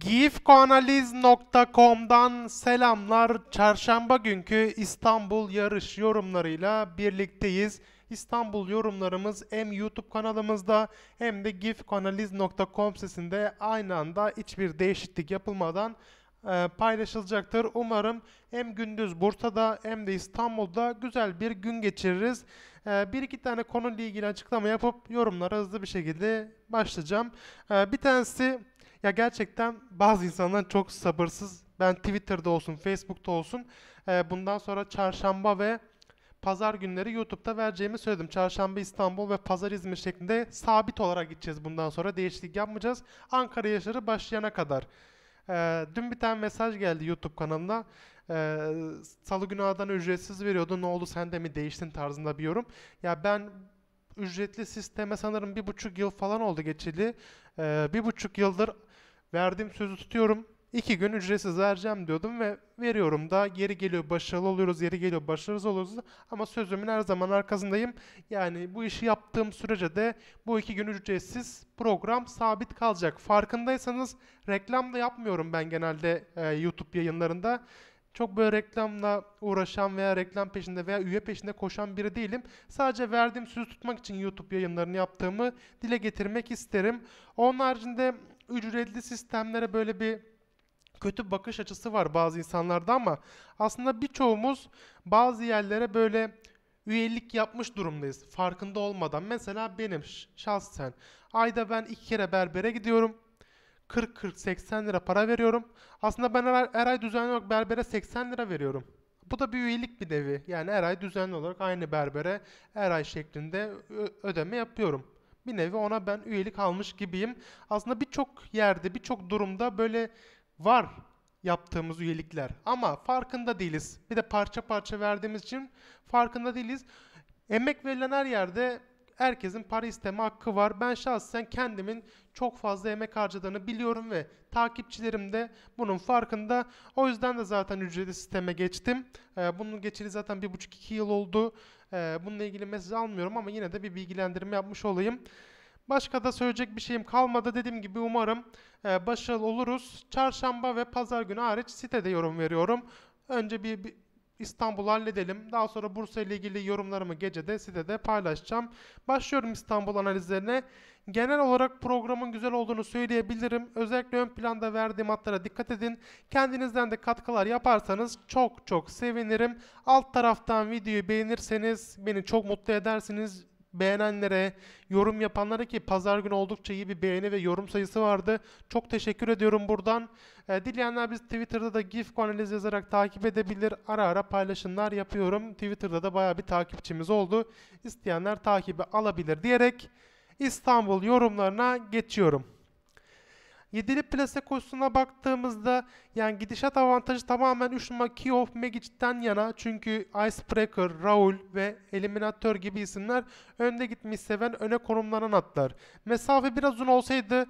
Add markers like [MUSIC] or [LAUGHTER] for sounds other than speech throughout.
Gifkoanaliz.com'dan selamlar. Çarşamba günkü İstanbul yarış yorumlarıyla birlikteyiz. İstanbul yorumlarımız hem YouTube kanalımızda hem de gifkoanaliz.com sitesinde aynı anda hiçbir değişiklik yapılmadan e, paylaşılacaktır. Umarım hem gündüz Bursa'da hem de İstanbul'da güzel bir gün geçiririz. E, bir iki tane konuyla ilgili açıklama yapıp yorumlara hızlı bir şekilde başlayacağım. E, bir tanesi ya gerçekten bazı insanlar çok sabırsız. Ben Twitter'da olsun, Facebook'ta olsun e, bundan sonra çarşamba ve pazar günleri YouTube'da vereceğimi söyledim. Çarşamba İstanbul ve pazar İzmir şeklinde sabit olarak gideceğiz bundan sonra. Değişiklik yapmayacağız. Ankara yaşarı başlayana kadar. Ee, dün bir tane mesaj geldi YouTube kanalına. Ee, Salı günü adan ücretsiz veriyordu. Ne oldu sen de mi değiştin tarzında bir yorum. Ya ben ücretli sisteme sanırım bir buçuk yıl falan oldu geçeli. Ee, bir buçuk yıldır verdiğim sözü tutuyorum. İki gün ücretsiz vereceğim diyordum ve veriyorum da geri geliyor başarılı oluyoruz, geri geliyor başarısız oluyoruz ama sözümün her zaman arkasındayım. Yani bu işi yaptığım sürece de bu iki gün ücretsiz program sabit kalacak. Farkındaysanız reklam da yapmıyorum ben genelde e, YouTube yayınlarında. Çok böyle reklamla uğraşan veya reklam peşinde veya üye peşinde koşan biri değilim. Sadece verdiğim sözü tutmak için YouTube yayınlarını yaptığımı dile getirmek isterim. Onun haricinde ücretli sistemlere böyle bir kötü bakış açısı var bazı insanlarda ama aslında birçoğumuz bazı yerlere böyle üyelik yapmış durumdayız farkında olmadan. Mesela benim şahsen ayda ben iki kere berbere gidiyorum. 40-40-80 lira para veriyorum. Aslında ben her, her ay düzenli olarak berbere 80 lira veriyorum. Bu da bir üyelik bir devi Yani her ay düzenli olarak aynı berbere her ay şeklinde ödeme yapıyorum bir nevi ona ben üyelik almış gibiyim. Aslında birçok yerde, birçok durumda böyle var yaptığımız üyelikler ama farkında değiliz. Bir de parça parça verdiğimiz için farkında değiliz. Emek verilen her yerde herkesin para isteme hakkı var. Ben şahsen kendimin çok fazla emek harcadığını biliyorum ve takipçilerim de bunun farkında. O yüzden de zaten ücretli sisteme geçtim. Ee, bunun geçeli zaten 1,5-2 yıl oldu. E, bununla ilgili mesaj almıyorum ama yine de bir bilgilendirme yapmış olayım. Başka da söyleyecek bir şeyim kalmadı. Dediğim gibi umarım e, başarılı oluruz. Çarşamba ve pazar günü hariç sitede yorum veriyorum. Önce bir, bir İstanbul'u halledelim. Daha sonra Bursa ile ilgili yorumlarımı gece gecede sitede paylaşacağım. Başlıyorum İstanbul analizlerine. Genel olarak programın güzel olduğunu söyleyebilirim. Özellikle ön planda verdiğim hatlara dikkat edin. Kendinizden de katkılar yaparsanız çok çok sevinirim. Alt taraftan videoyu beğenirseniz beni çok mutlu edersiniz beğenenlere, yorum yapanlara ki pazar günü oldukça iyi bir beğeni ve yorum sayısı vardı. Çok teşekkür ediyorum buradan. E, dileyenler biz Twitter'da da GIF analiz yazarak takip edebilir. Ara ara paylaşımlar yapıyorum. Twitter'da da baya bir takipçimiz oldu. İsteyenler takibi alabilir diyerek İstanbul yorumlarına geçiyorum. Yedili plase koşusuna baktığımızda yani gidişat avantajı tamamen 3 numara Kiof Megic'den yana. Çünkü Icebreaker, Raul ve Eliminatör gibi isimler önde gitmiş seven öne konumlanan atlar. Mesafe biraz uzun olsaydı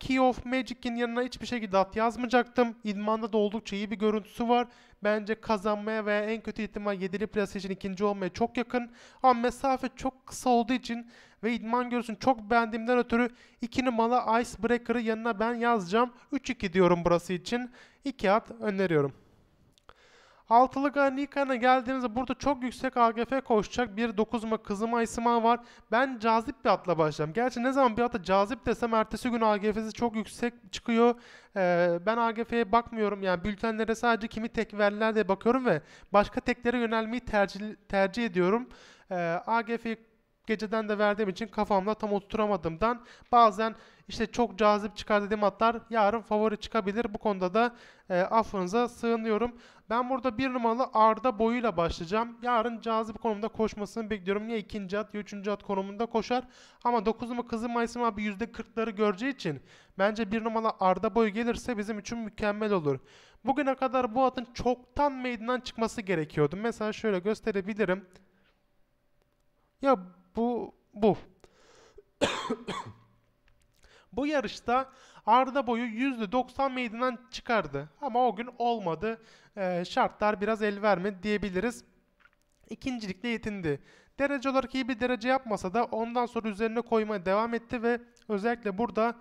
Key of Magic'in yanına hiçbir şekilde at yazmayacaktım. İdmanda da oldukça iyi bir görüntüsü var. Bence kazanmaya veya en kötü ihtimal 7'li plase için ikinci olmaya çok yakın. Ama mesafe çok kısa olduğu için ve idman görsün. Çok beğendiğimden ötürü 2 numaralı Icebreaker'ı yanına ben yazacağım. 3-2 diyorum burası için. 2 at öneriyorum. Altılı Ganika'na geldiğimizde burada çok yüksek AGF koşacak. Bir dokuzma kızıma isma var. Ben cazip bir atla başlayacağım. Gerçi ne zaman bir ata cazip desem ertesi gün AGF'si çok yüksek çıkıyor. Ee, ben AGF'ye bakmıyorum. Yani bültenlere sadece kimi tek verirler diye bakıyorum ve başka teklere yönelmeyi tercih, tercih ediyorum. Ee, AGF'yi geceden de verdiğim için kafamda tam oturamadığımdan bazen işte çok cazip çıkar dediğim hatlar yarın favori çıkabilir. Bu konuda da e, affınıza sığınıyorum. Ben burada bir numaralı Arda boyuyla başlayacağım. Yarın cazip konumda koşmasını bekliyorum. Ya ikinci at ya üçüncü at konumunda koşar. Ama 9 numaralı Kızım Mayısım abi %40'ları göreceği için bence bir numaralı Arda boyu gelirse bizim için mükemmel olur. Bugüne kadar bu atın çoktan meydandan çıkması gerekiyordu. Mesela şöyle gösterebilirim. Ya bu bu. bu yarışta Arda boyu %90 meydandan çıkardı. Ama o gün olmadı. E, şartlar biraz el vermedi diyebiliriz. İkincilikle yetindi. Derece olarak iyi bir derece yapmasa da ondan sonra üzerine koymaya devam etti ve özellikle burada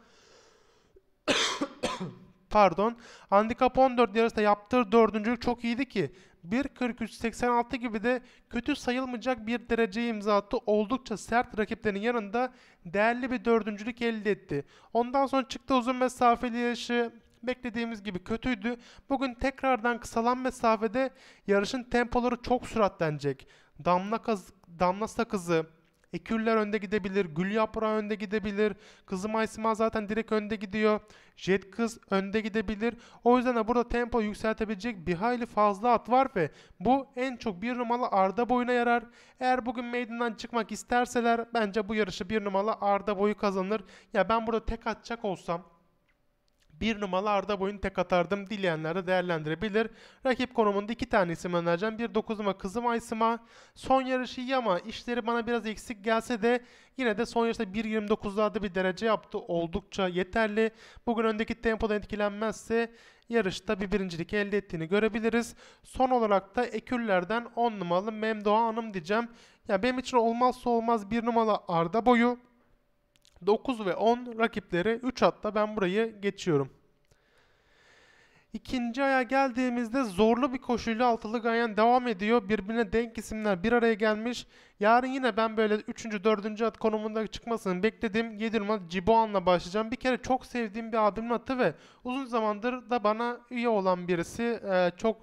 [COUGHS] pardon handicap 14 yarışta yaptığı dördüncülük çok iyiydi ki 1.43.86 gibi de kötü sayılmayacak bir dereceye imza attı. Oldukça sert rakiplerinin yanında değerli bir dördüncülük elde etti. Ondan sonra çıktı uzun mesafeli yarışı beklediğimiz gibi kötüydü. Bugün tekrardan kısalan mesafede yarışın tempoları çok süratlenecek. Damla, kaz damla sakızı, Eküller önde gidebilir. Gül yaprağı önde gidebilir. Kızım Aysima zaten direkt önde gidiyor. Jet kız önde gidebilir. O yüzden de burada tempo yükseltebilecek bir hayli fazla at var ve bu en çok bir numaralı Arda boyuna yarar. Eğer bugün meydandan çıkmak isterseler bence bu yarışı bir numaralı Arda boyu kazanır. Ya ben burada tek atacak olsam bir numaralı Arda boyunu tek atardım. Dileyenler de değerlendirebilir. Rakip konumunda iki tane isim önereceğim. Bir 9 numara Kızım Aysima. Son yarışı ama işleri bana biraz eksik gelse de yine de son yarışta 1.29'larda bir derece yaptı. Oldukça yeterli. Bugün öndeki tempodan etkilenmezse yarışta bir birincilik elde ettiğini görebiliriz. Son olarak da Eküller'den 10 numaralı Memdoğa Hanım diyeceğim. Ya benim için olmazsa olmaz bir numaralı Arda boyu. 9 ve 10 rakipleri 3 hatta ben burayı geçiyorum. İkinci aya geldiğimizde zorlu bir koşuyla altılı ganyan devam ediyor. Birbirine denk isimler bir araya gelmiş. Yarın yine ben böyle 3. 4. at konumunda çıkmasını bekledim. 7 numaralı Ciboğan'la başlayacağım. Bir kere çok sevdiğim bir abim atı ve uzun zamandır da bana üye olan birisi. Ee, çok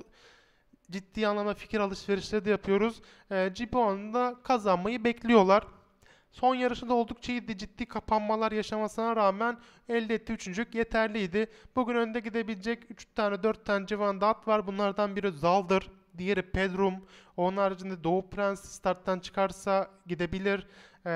ciddi anlamda fikir alışverişleri de yapıyoruz. Ee, Ciboğan'ı da kazanmayı bekliyorlar. Son yarışında oldukça iyiydi. Ciddi kapanmalar yaşamasına rağmen elde ettiği üçüncülük yeterliydi. Bugün önde gidebilecek 3 tane 4 tane civarında at var. Bunlardan biri Zal'dır. Diğeri Pedrum. Onun haricinde Doğu Prens starttan çıkarsa gidebilir. Ee,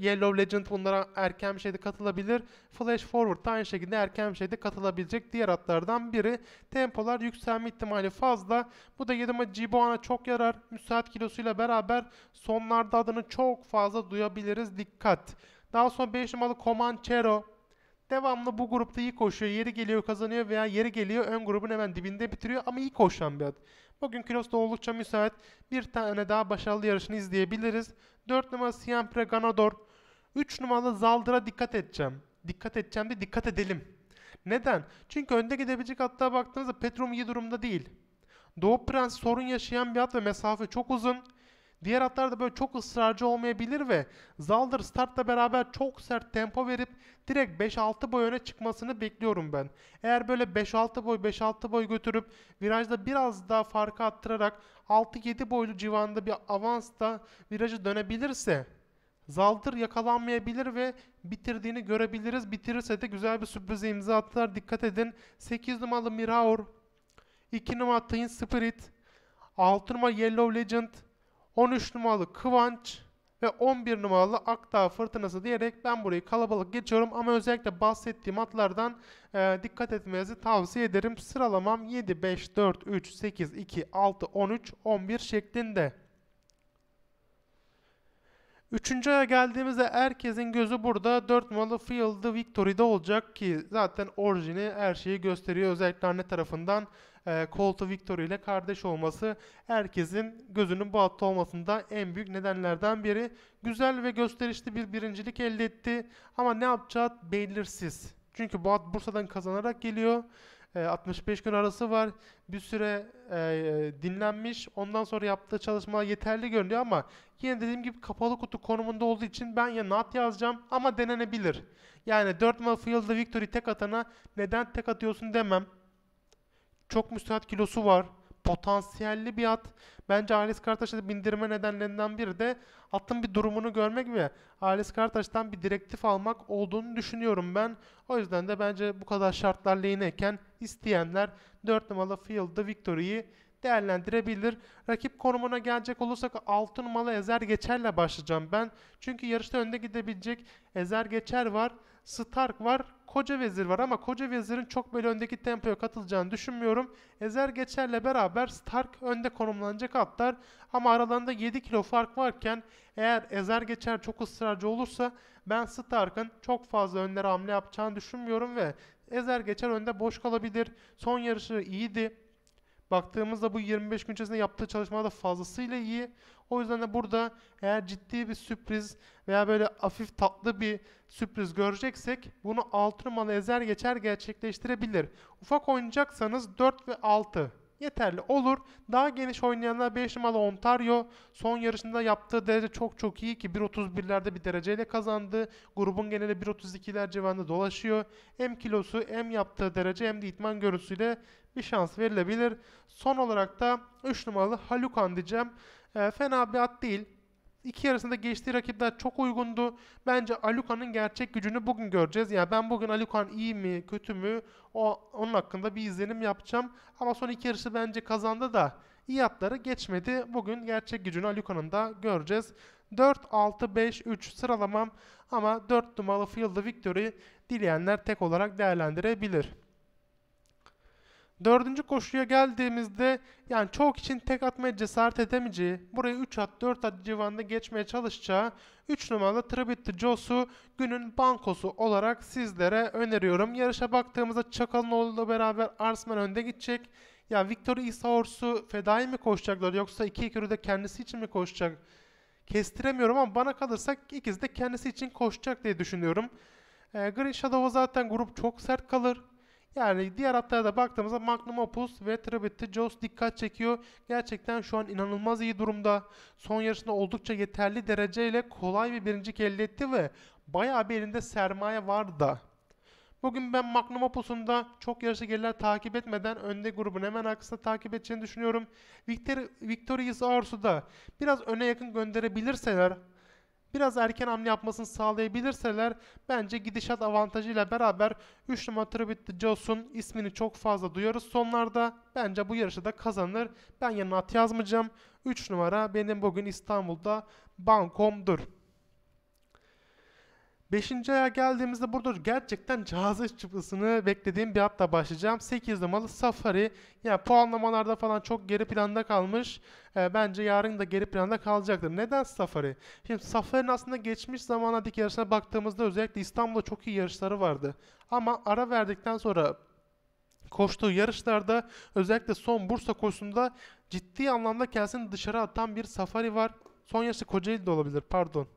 Yellow Legend bunlara erken bir şeyde katılabilir. Flash Forward da aynı şekilde erken bir şeyde katılabilecek diğer atlardan biri. Tempolar yükselme ihtimali fazla. Bu da Yedima Ciboğan'a çok yarar. Müsait kilosuyla beraber sonlarda adını çok fazla duyabiliriz. Dikkat. Daha sonra 5 numaralı Comanchero devamlı bu grupta iyi koşuyor. Yeri geliyor kazanıyor veya yeri geliyor ön grubun hemen dibinde bitiriyor ama iyi koşan bir at. Bugün kilosu da oldukça müsait. Bir tane daha başarılı yarışını izleyebiliriz. 4 numaralı Siempre Ganador. 3 numaralı Zaldır'a dikkat edeceğim. Dikkat edeceğim de dikkat edelim. Neden? Çünkü önde gidebilecek hatta baktığınızda Petrom iyi durumda değil. Doğu Prens sorun yaşayan bir at ve mesafe çok uzun. Diğer atlar da böyle çok ısrarcı olmayabilir ve Zaldır startla beraber çok sert tempo verip direkt 5-6 boy öne çıkmasını bekliyorum ben. Eğer böyle 5-6 boy 5-6 boy götürüp virajda biraz daha farkı attırarak 6-7 boylu civarında bir avansta virajı dönebilirse Zaldır yakalanmayabilir ve bitirdiğini görebiliriz. Bitirirse de güzel bir sürprize imza attılar. Dikkat edin. 8 numaralı Miraur, 2 numaralı Twin Spirit, 6 numaralı Yellow Legend, 13 numaralı Kıvanç ve 11 numaralı Akdağ Fırtınası diyerek ben burayı kalabalık geçiyorum. Ama özellikle bahsettiğim atlardan e, dikkat etmenizi tavsiye ederim. Sıralamam 7, 5, 4, 3, 8, 2, 6, 13, 11 şeklinde. Üçüncü aya geldiğimizde herkesin gözü burada 4 numaralı Field Victory'de olacak ki zaten orijini her şeyi gösteriyor. Özellikle anne tarafından e, Call ile kardeş olması herkesin gözünün bu hatta olmasında en büyük nedenlerden biri. Güzel ve gösterişli bir birincilik elde etti ama ne yapacağı belirsiz. Çünkü bu at Bursa'dan kazanarak geliyor. 65 e, gün arası var. Bir süre e, dinlenmiş. Ondan sonra yaptığı çalışmalar yeterli görünüyor ama yine dediğim gibi kapalı kutu konumunda olduğu için ben ya not yazacağım ama denenebilir. Yani 4 numaralı Field'da Victory tek atana neden tek atıyorsun demem. Çok müsait kilosu var. Potansiyelli bir at. Bence Ailes Kartaş'ı bindirme nedenlerinden biri de atın bir durumunu görmek ve Ailes Kartaş'tan bir direktif almak olduğunu düşünüyorum ben. O yüzden de bence bu kadar şartlar lehineyken isteyenler 4 numaralı Field the Victory'yi değerlendirebilir. Rakip konumuna gelecek olursak 6 numaralı Ezer Geçer'le başlayacağım ben. Çünkü yarışta önde gidebilecek Ezer Geçer var. Stark var, Koca Vezir var ama Koca Vezir'in çok böyle öndeki tempoya katılacağını düşünmüyorum. Ezer Geçer'le beraber Stark önde konumlanacak atlar ama aralarında 7 kilo fark varken eğer Ezer Geçer çok ısrarcı olursa ben Stark'ın çok fazla önlere hamle yapacağını düşünmüyorum ve Ezer Geçer önde boş kalabilir. Son yarışı iyiydi. Baktığımızda bu 25 gün içerisinde yaptığı çalışmalar da fazlasıyla iyi. O yüzden de burada eğer ciddi bir sürpriz veya böyle hafif tatlı bir sürpriz göreceksek bunu altın malı ezer geçer gerçekleştirebilir. Ufak oynayacaksanız 4 ve 6 yeterli olur. Daha geniş oynayanlar 5 numaralı Ontario. Son yarışında yaptığı derece çok çok iyi ki 1.31'lerde bir dereceyle kazandı. Grubun geneli 1.32'ler civarında dolaşıyor. Hem kilosu hem yaptığı derece hem de itman görüntüsüyle bir şans verilebilir. Son olarak da 3 numaralı Halukan diyeceğim. E, fena bir at değil. İki arasında geçtiği rakipler çok uygundu. Bence Alukan'ın gerçek gücünü bugün göreceğiz. Ya yani ben bugün Alukan iyi mi, kötü mü o onun hakkında bir izlenim yapacağım. Ama son iki yarışı bence kazandı da iyi atları geçmedi. Bugün gerçek gücünü Alukan'ın da göreceğiz. 4-6-5-3 sıralamam ama 4 numaralı Field Victory dileyenler tek olarak değerlendirebilir. Dördüncü koşuya geldiğimizde yani çok için tek atmaya cesaret edemeyeceği, burayı 3 at 4 at civarında geçmeye çalışacağı 3 numaralı Tribute Josu günün bankosu olarak sizlere öneriyorum. Yarışa baktığımızda Çakal'ın Çakalanoğlu'la beraber Arsman önde gidecek. Ya yani Victor Isahorsu fedai mi koşacaklar yoksa iki ikili de kendisi için mi koşacak? Kestiremiyorum ama bana kalırsa ikisi de kendisi için koşacak diye düşünüyorum. E, Green Shadow zaten grup çok sert kalır. Yani diğer hatlara da baktığımızda Magnum Opus ve Tribut'te Jones dikkat çekiyor. Gerçekten şu an inanılmaz iyi durumda. Son yarışında oldukça yeterli dereceyle kolay bir birincilik elde etti ve bayağı bir elinde sermaye var da. Bugün ben Magnum da çok yarışa geriler takip etmeden önde grubun hemen arkasında takip edeceğini düşünüyorum. Victor, Victorious Arsu'da biraz öne yakın gönderebilirseler biraz erken hamle yapmasını sağlayabilirseler bence gidişat avantajıyla beraber 3 numara Trubit Joss'un ismini çok fazla duyuyoruz sonlarda. Bence bu yarışı da kazanır. Ben yanına at yazmayacağım. 3 numara benim bugün İstanbul'da bankomdur. Beşinci aya geldiğimizde burada gerçekten cazı çıpısını beklediğim bir hatta başlayacağım. Sekiz numaralı Safari. Yani puanlamalarda falan çok geri planda kalmış. E, bence yarın da geri planda kalacaktır. Neden Safari? Şimdi Safari'nin aslında geçmiş zamanlardaki yarışına baktığımızda özellikle İstanbul'da çok iyi yarışları vardı. Ama ara verdikten sonra koştuğu yarışlarda özellikle son Bursa koşusunda ciddi anlamda kendisini dışarı atan bir Safari var. Son yarışı Kocaeli'de olabilir pardon.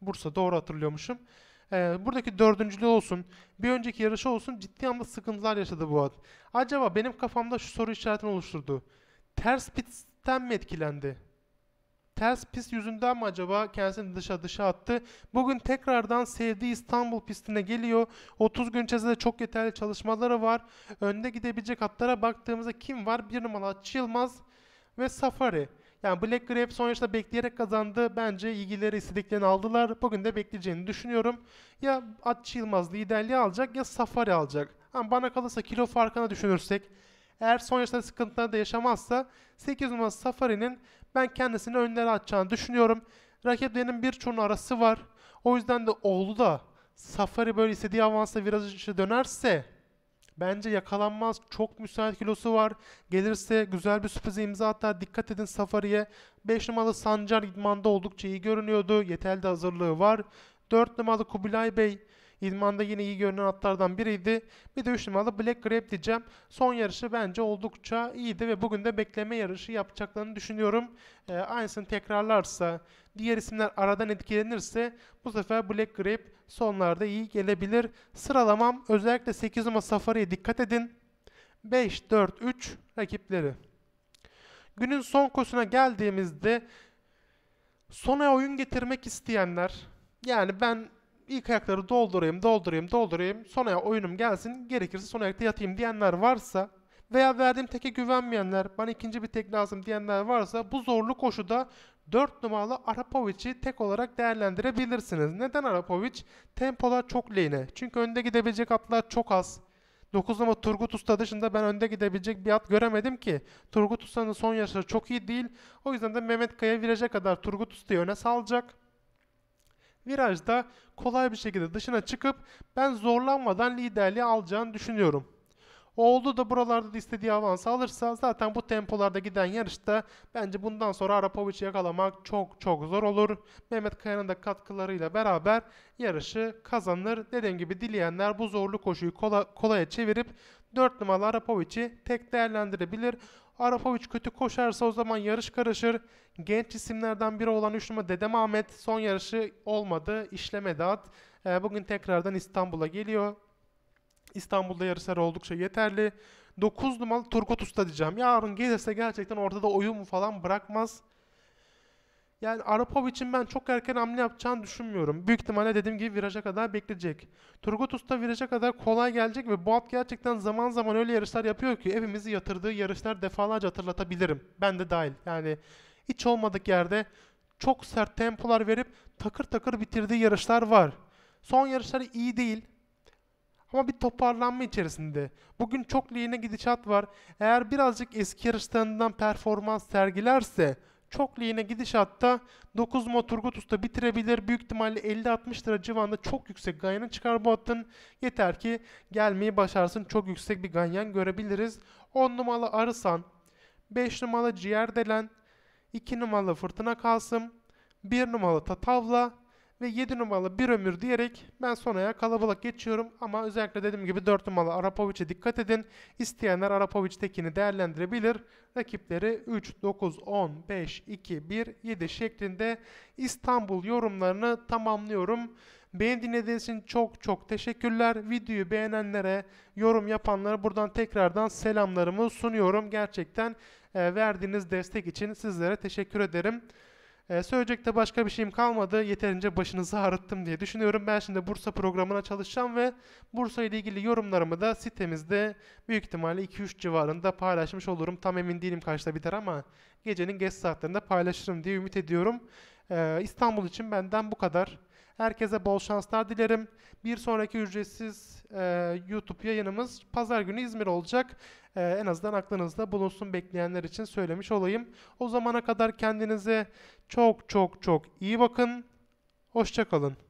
Bursa doğru hatırlıyormuşum. E, buradaki dördüncülüğü olsun, bir önceki yarışı olsun ciddi anlamda sıkıntılar yaşadı bu at. Acaba benim kafamda şu soru işaretini oluşturdu. Ters pistten mi etkilendi? Ters pist yüzünden mi acaba kendisini dışa dışa attı? Bugün tekrardan sevdiği İstanbul pistine geliyor. 30 gün içerisinde çok yeterli çalışmaları var. Önde gidebilecek atlara baktığımızda kim var? Bir numaralı Çılmaz ve Safari. Yani Black Grape son yarışta bekleyerek kazandı. Bence ilgileri istediklerini aldılar. Bugün de bekleyeceğini düşünüyorum. Ya Atçı Yılmaz liderliği alacak ya Safari alacak. Ama bana kalırsa kilo farkına düşünürsek eğer son yaşta sıkıntıları da yaşamazsa 8 numaralı Safari'nin ben kendisini önlere atacağını düşünüyorum. Rakiplerinin bir çoğunun arası var. O yüzden de oğlu da Safari böyle istediği avansa viraj içi dönerse Bence yakalanmaz. Çok müsait kilosu var. Gelirse güzel bir sürprize imza atar. Dikkat edin Safari'ye. 5 numaralı Sancar idmanda oldukça iyi görünüyordu. Yeterli hazırlığı var. 4 numaralı Kubilay Bey İdmanda yine iyi görünen atlardan biriydi. Bir de 3 numaralı Black Grape diyeceğim. Son yarışı bence oldukça iyiydi ve bugün de bekleme yarışı yapacaklarını düşünüyorum. E, aynısını tekrarlarsa, diğer isimler aradan etkilenirse bu sefer Black Grape sonlarda iyi gelebilir. Sıralamam özellikle 8 numara Safari'ye dikkat edin. 5-4-3 rakipleri. Günün son kosuna geldiğimizde sona oyun getirmek isteyenler yani ben ilk ayakları doldurayım, doldurayım, doldurayım. Son oyunum gelsin. Gerekirse son ayakta yatayım diyenler varsa veya verdiğim teke güvenmeyenler, bana ikinci bir tek lazım diyenler varsa bu zorlu koşuda 4 numaralı Arapovic'i tek olarak değerlendirebilirsiniz. Neden Arapovic? Tempolar çok lehine. Çünkü önde gidebilecek atlar çok az. 9 numara Turgut Usta dışında ben önde gidebilecek bir at göremedim ki. Turgut Usta'nın son yaşları çok iyi değil. O yüzden de Mehmet Kaya viraja kadar Turgut Usta'yı öne salacak virajda kolay bir şekilde dışına çıkıp ben zorlanmadan liderliği alacağını düşünüyorum. Oğlu da buralarda da istediği avansı alırsa zaten bu tempolarda giden yarışta bence bundan sonra Arapovic'i yakalamak çok çok zor olur. Mehmet Kaya'nın da katkılarıyla beraber yarışı kazanır. Dediğim gibi dileyenler bu zorlu koşuyu kola, kolaya çevirip 4 numaralı Arapovic'i tek değerlendirebilir. Arapovic kötü koşarsa o zaman yarış karışır. Genç isimlerden biri olan 3 numara Dedem Ahmet son yarışı olmadı. İşlemedi at. E, ee, bugün tekrardan İstanbul'a geliyor. İstanbul'da yarışlar oldukça yeterli. 9 numaralı Turgut Usta diyeceğim. Yarın gelirse gerçekten ortada oyun falan bırakmaz. Yani Arapov için ben çok erken hamle yapacağını düşünmüyorum. Büyük ihtimalle dediğim gibi viraja kadar bekleyecek. Turgut Usta viraja kadar kolay gelecek ve bu at gerçekten zaman zaman öyle yarışlar yapıyor ki evimizi yatırdığı yarışlar defalarca hatırlatabilirim. Ben de dahil. Yani hiç olmadık yerde çok sert tempolar verip takır takır bitirdiği yarışlar var. Son yarışları iyi değil ama bir toparlanma içerisinde. Bugün çok lehine gidişat var. Eğer birazcık eski yarışlarından performans sergilerse çok lehine gidişatta 9 numara Turgut Usta bitirebilir. Büyük ihtimalle 50-60 lira civarında çok yüksek ganyan çıkar bu hattın. Yeter ki gelmeyi başarsın. Çok yüksek bir ganyan görebiliriz. 10 numaralı Arısan, 5 numaralı Ciğerdelen, 2 numaralı Fırtına kalsım, 1 numaralı Tatavla, ve 7 numaralı bir ömür diyerek ben sonraya kalabalık geçiyorum ama özellikle dediğim gibi 4 numaralı Arapovic'e dikkat edin. İsteyenler Arapovic'tekini değerlendirebilir. Rakipleri 3, 9, 10, 5, 2, 1, 7 şeklinde İstanbul yorumlarını tamamlıyorum. Beni dinlediğiniz için çok çok teşekkürler. Videoyu beğenenlere, yorum yapanlara buradan tekrardan selamlarımı sunuyorum. Gerçekten e, verdiğiniz destek için sizlere teşekkür ederim. Ee, söyleyecek de başka bir şeyim kalmadı. Yeterince başınızı ağrıttım diye düşünüyorum. Ben şimdi Bursa programına çalışacağım ve Bursa ile ilgili yorumlarımı da sitemizde büyük ihtimalle 2-3 civarında paylaşmış olurum. Tam emin değilim kaçta biter ama gecenin geç saatlerinde paylaşırım diye ümit ediyorum. Ee, İstanbul için benden bu kadar. Herkese bol şanslar dilerim. Bir sonraki ücretsiz e, YouTube yayınımız pazar günü İzmir olacak. E, en azından aklınızda bulunsun bekleyenler için söylemiş olayım. O zamana kadar kendinize çok çok çok iyi bakın. Hoşçakalın.